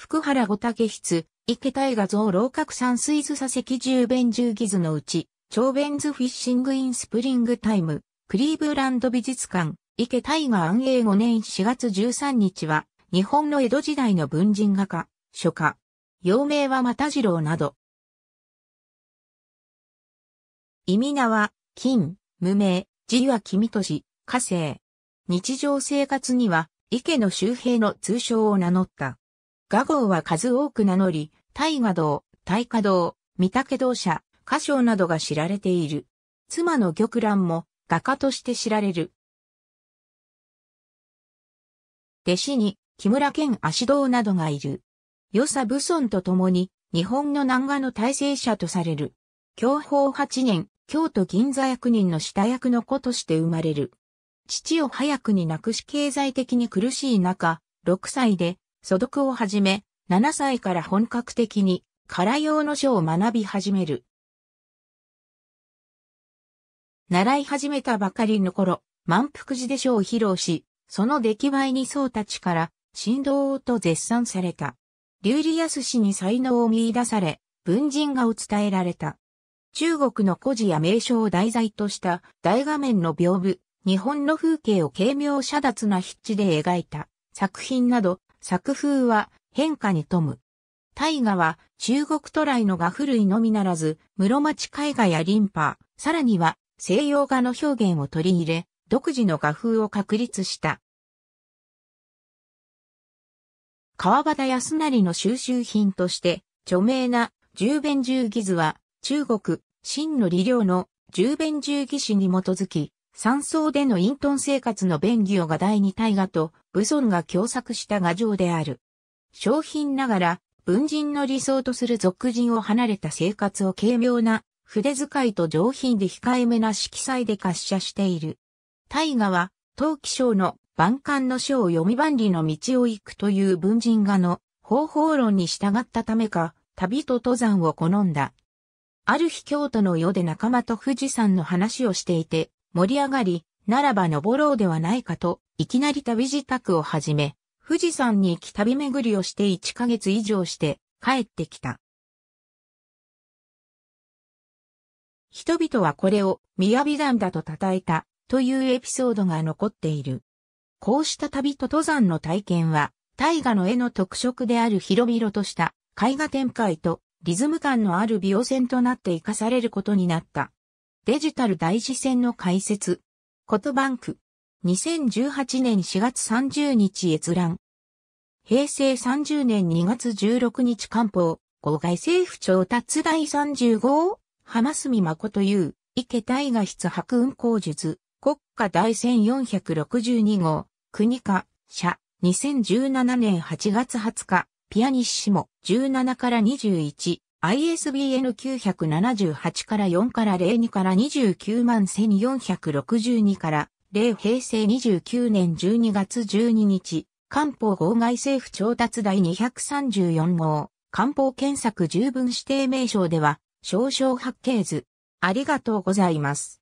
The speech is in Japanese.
福原五竹筆、池大画像老角山水図佐石十弁十ギ図のうち、長弁図フィッシングインスプリングタイム、クリーブランド美術館、池大河安永5年4月13日は、日本の江戸時代の文人画家、書家、幼名は又次郎など。意味名は、金、無名、字は君とし、火星。日常生活には、池の周平の通称を名乗った。画号は数多く名乗り、大河堂、大河堂、三竹堂社、歌唱などが知られている。妻の玉蘭も画家として知られる。弟子に木村健足道などがいる。与謝武尊と共に日本の南画の大成者とされる。享保8年、京都銀座役人の下役の子として生まれる。父を早くに亡くし経済的に苦しい中、6歳で素読をはじめ、7歳から本格的に、空用の書を学び始める。習い始めたばかりの頃、満腹寺で書を披露し、その出来栄えに僧たちから、振動と絶賛された。竜利安氏に才能を見出され、文人画を伝えられた。中国の古事や名称を題材とした大画面の屏風、日本の風景を軽妙遮脱な筆致で描いた作品など作風は変化に富む。大河は中国渡来の画古いのみならず、室町絵画やリンパ、さらには西洋画の表現を取り入れ、独自の画風を確立した。川端康成の収集品として、著名な十弁十義図は、中国、秦の理領の十弁十義史に基づき、山荘での隠遁生活の便宜をが第二大河と武尊が共作した画像である。商品ながら文人の理想とする俗人を離れた生活を軽妙な筆遣いと上品で控えめな色彩で滑車している。大河は、陶器章の万感の書を読み万里の道を行くという文人画の方法論に従ったためか、旅と登山を好んだ。ある日京都の世で仲間と富士山の話をしていて、盛り上がり、ならば登ろうではないかと、いきなり旅自宅を始め、富士山に行き旅巡りをして1ヶ月以上して帰ってきた。人々はこれを雅山だと称えたというエピソードが残っている。こうした旅と登山の体験は、大河の絵の特色である広々とした絵画展開とリズム感のある美容線となって活かされることになった。デジタル大事戦の解説。ことバンク。2018年4月30日閲覧。平成30年2月16日官報。号外政府調達第3 5号。浜住誠優。池大河室白雲工術。国家第1462号。国家、社。2017年8月20日。ピアニッシモ。17から21。ISBN 978から4から02から29万1462から0平成29年12月12日、官報号外政府調達第234号、官報検索十分指定名称では、少々発見図。ありがとうございます。